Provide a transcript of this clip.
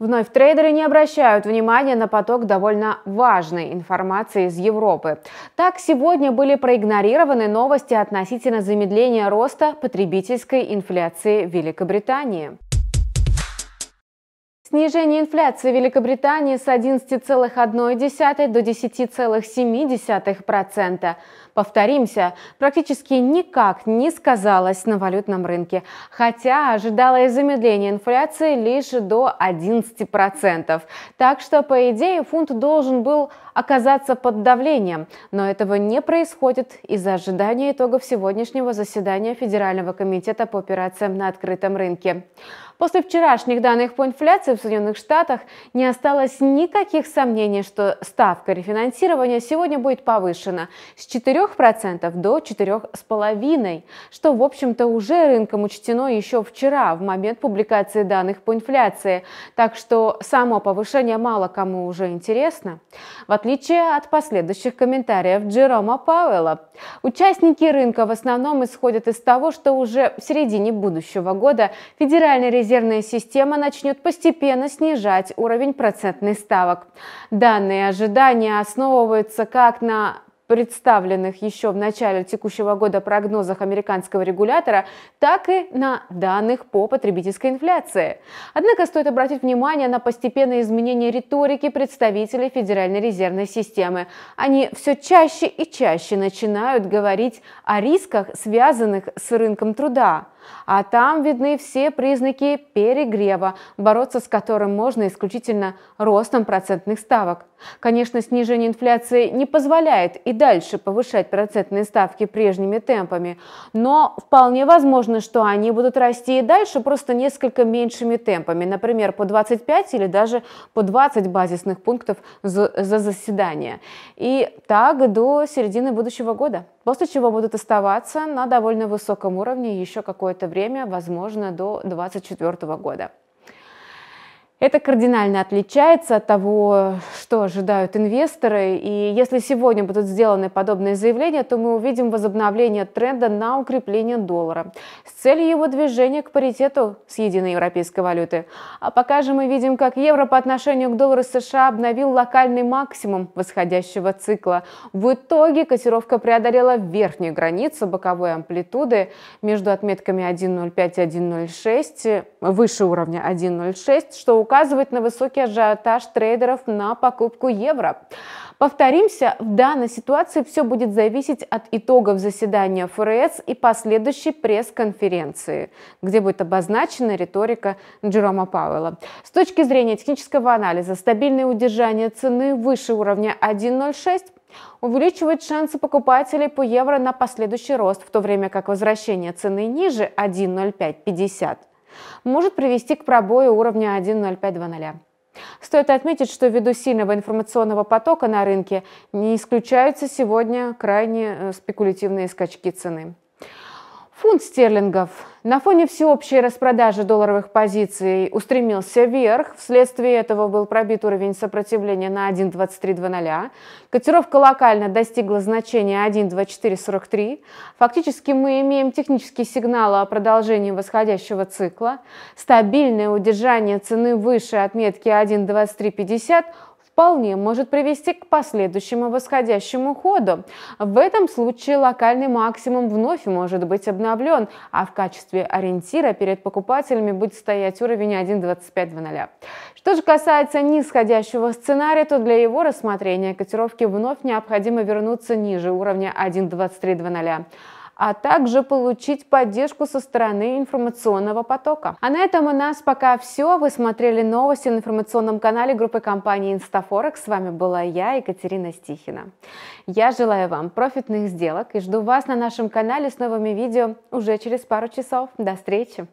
Вновь трейдеры не обращают внимания на поток довольно важной информации из Европы. Так, сегодня были проигнорированы новости относительно замедления роста потребительской инфляции в Великобритании. Снижение инфляции в Великобритании с 11,1 до 10,7%. Повторимся, практически никак не сказалось на валютном рынке, хотя ожидалось замедление инфляции лишь до 11%. Так что, по идее, фунт должен был оказаться под давлением, но этого не происходит из-за ожидания итогов сегодняшнего заседания Федерального комитета по операциям на открытом рынке. После вчерашних данных по инфляции в Соединенных Штатах не осталось никаких сомнений, что ставка рефинансирования сегодня будет повышена с 4% до 4,5%, что, в общем-то, уже рынком учтено еще вчера, в момент публикации данных по инфляции. Так что само повышение мало кому уже интересно. В отличие от последующих комментариев Джерома Пауэлла. Участники рынка в основном исходят из того, что уже в середине будущего года Федеральная резервная система начнет постепенно снижать уровень процентных ставок. Данные ожидания основываются как на представленных еще в начале текущего года прогнозах американского регулятора, так и на данных по потребительской инфляции. Однако стоит обратить внимание на постепенное изменение риторики представителей Федеральной резервной системы. Они все чаще и чаще начинают говорить о рисках, связанных с рынком труда. А там видны все признаки перегрева, бороться с которым можно исключительно ростом процентных ставок. Конечно, снижение инфляции не позволяет и дальше повышать процентные ставки прежними темпами, но вполне возможно, что они будут расти и дальше просто несколько меньшими темпами, например, по 25 или даже по 20 базисных пунктов за заседание. И так до середины будущего года после чего будут оставаться на довольно высоком уровне еще какое-то время, возможно, до 2024 года. Это кардинально отличается от того, что ожидают инвесторы. И если сегодня будут сделаны подобные заявления, то мы увидим возобновление тренда на укрепление доллара с целью его движения к паритету с единой европейской валюты. А пока же мы видим, как евро по отношению к доллару США обновил локальный максимум восходящего цикла. В итоге котировка преодолела верхнюю границу боковой амплитуды между отметками 1.05 и 1.06, выше уровня 1.06, что указывает указывает на высокий ажиотаж трейдеров на покупку евро. Повторимся, в данной ситуации все будет зависеть от итогов заседания ФРС и последующей пресс-конференции, где будет обозначена риторика Джерома Пауэлла. С точки зрения технического анализа, стабильное удержание цены выше уровня 1.06 увеличивает шансы покупателей по евро на последующий рост, в то время как возвращение цены ниже 1.0550 может привести к пробою уровня 1.0520. Стоит отметить, что ввиду сильного информационного потока на рынке не исключаются сегодня крайне э, спекулятивные скачки цены. Фунт стерлингов на фоне всеобщей распродажи долларовых позиций устремился вверх. Вследствие этого был пробит уровень сопротивления на 1.2320. Котировка локально достигла значения 1.2443. Фактически мы имеем технический сигнал о продолжении восходящего цикла. Стабильное удержание цены выше отметки 1.2350 вполне может привести к последующему восходящему ходу. В этом случае локальный максимум вновь может быть обновлен, а в качестве ориентира перед покупателями будет стоять уровень 1.2500. Что же касается нисходящего сценария, то для его рассмотрения котировки вновь необходимо вернуться ниже уровня 1.2300 а также получить поддержку со стороны информационного потока. А на этом у нас пока все. Вы смотрели новости на информационном канале группы компании ИнстаФорекс. С вами была я, Екатерина Стихина. Я желаю вам профитных сделок и жду вас на нашем канале с новыми видео уже через пару часов. До встречи!